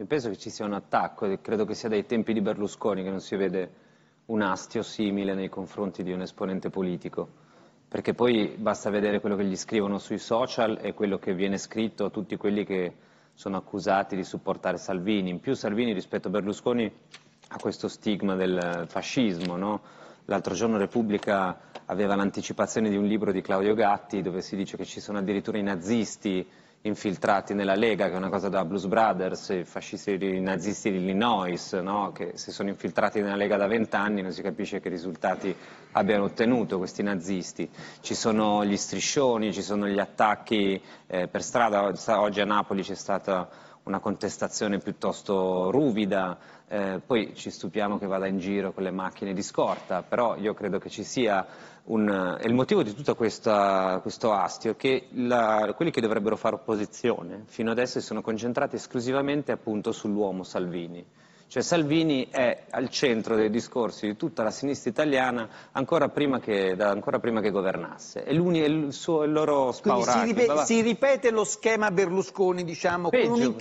Io penso che ci sia un attacco, e credo che sia dai tempi di Berlusconi che non si vede un astio simile nei confronti di un esponente politico perché poi basta vedere quello che gli scrivono sui social e quello che viene scritto a tutti quelli che sono accusati di supportare Salvini. In più Salvini rispetto a Berlusconi ha questo stigma del fascismo, no? L'altro giorno Repubblica aveva l'anticipazione di un libro di Claudio Gatti dove si dice che ci sono addirittura i nazisti infiltrati nella Lega, che è una cosa da Blues Brothers, i fascisti i nazisti di Illinois, no? che si sono infiltrati nella Lega da vent'anni, non si capisce che risultati abbiano ottenuto questi nazisti. Ci sono gli striscioni, ci sono gli attacchi eh, per strada, oggi a Napoli c'è stata una contestazione piuttosto ruvida, eh, poi ci stupiamo che vada in giro con le macchine di scorta, però io credo che ci sia un... Eh, il motivo di tutto questa, questo astio è che la, quelli che dovrebbero fare opposizione fino adesso si sono concentrati esclusivamente appunto sull'uomo Salvini. Cioè Salvini è al centro dei discorsi di tutta la sinistra italiana ancora prima che, da, ancora prima che governasse. È, il, suo, il loro spauracchio. Si, ripete, si ripete lo schema Berlusconi, diciamo, peggio, con un